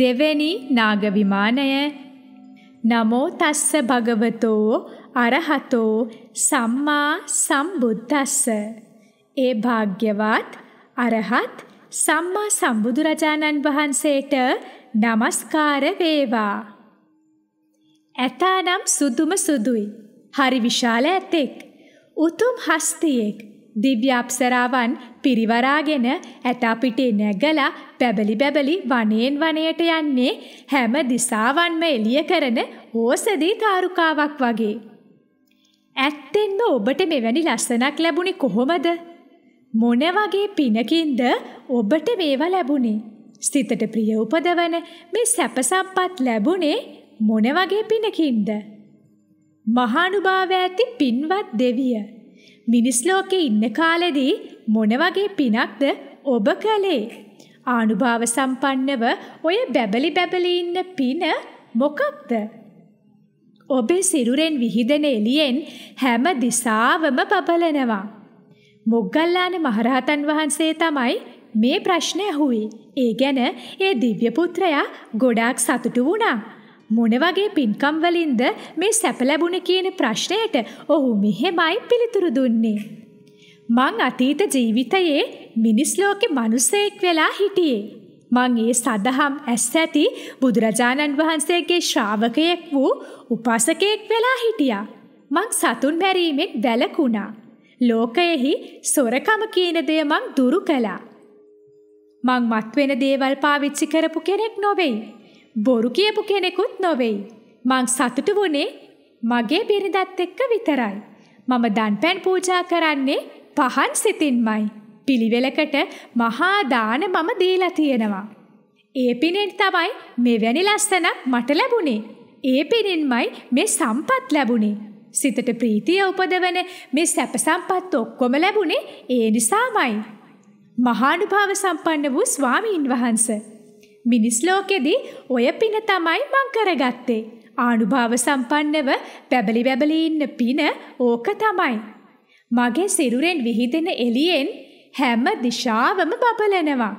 දෙවැනි නාග විමානය නමෝ තස්ස භගවතෝ අරහතෝ සම්මා සම්බුද්දස්ස ඒ භාග්‍යවත් අරහත් සම්මා සම්බුදු රජාණන් වහන්සේට নমස්කාර වේවා ඇතානම් සුදුම සුදුයි හරි විශාල ඇතෙක් උතුම් හස්තියෙක් දිව්‍ය අප්සරාවන් පිරිවරාගෙන ඇට අපිටේ නැගලා බැබලි බැබලි වනයෙන් වනයට යන්නේ හැම දිසාවන්ම එළිය කරන ඕසදී තාරුකාවක් වගේ. ඇත්තෙන්ම ඔබට මෙවැනි ලස්සනක් ලැබුණේ කොහොමද? මොන වගේ පිනකින්ද ඔබට මේවා ලැබුණේ? සිතට ප්‍රිය උපදවන මේ සැප සම්පත් ලැබුණේ මොන වගේ පිනකින්ද? මහානුභාව ඇති පින්වත් දෙවිය මිනිස් ලෝකේ ඉන්න කාලෙදී මොන වගේ පිනක්ද ඔබ කළේ? ආනුභාව සම්පන්නව ඔය බැබලි බැබලි ඉන්න පින මොකක්ද? ඔබේ සිරුරෙන් විහිදෙන එළියෙන් හැම දිසාවම බබලනවා. මොග්ගල්ලාන මහරහතන් වහන්සේ තමයි මේ ප්‍රශ්නේ අහුවේ. ඒ ගැන ඒ දිව්‍ය පුත්‍රයා ගොඩාක් සතුටු වුණා. මොන වගේ පින්කම් වලින්ද මේ සැප ලැබුණේ කියන ප්‍රශ්නයට ඔහු මෙහෙමයි පිළිතුරු දුන්නේ. මං අතීත ජීවිතයේ මිනිස් ලෝකේ මිනිසෙක් වෙලා හිටියේ. මං ඒ සදහම් ඇස් ඇති බුදුරජාණන් වහන්සේගේ ශ්‍රාවකයෙක් වූ උපාසකයෙක් වෙලා හිටියා. මං සතුන් මැරීමෙන් වැළකුණා. ලෝකයෙහි සොරකම කියන දේ මං දුරු කළා. මං මත්වෙන දේවල් පාවිච්චි කරපු කෙනෙක් නොවෙයි. බොරු කියපු කෙනෙකුත් නොවෙයි. මං සතුටු වුණේ මගේ බිරිඳත් එක්ක විතරයි. මම දන්පැන් පූජා කරන්නේ පහන් සිතින්මයි. පිළිවෙලකට මහා දාන මම දීලා තියෙනවා. ඒ පිනෙන් තමයි මෙවැනි ලස්සනක් මට ලැබුණේ. ඒ පිනෙන්මයි මේ සම්පත් ලැබුණේ. සිතට ප්‍රීතිය උපදවන මේ සැප සම්පත් ඔක්කොම ලැබුණේ ඒ නිසාමයි. මහානුභාව සම්පන්න වූ ස්වාමීන් වහන්සේ මිනිස් ලෝකෙදී ඔය පින තමයි මං කරගත්තේ. ආනුභාව සම්පන්නව බැබලි බැබලි ඉන්න පින ඕක තමයි. මගේ සිරුරෙන් විහිදෙන එළියෙන් හැම දිශාවම බබලනවා.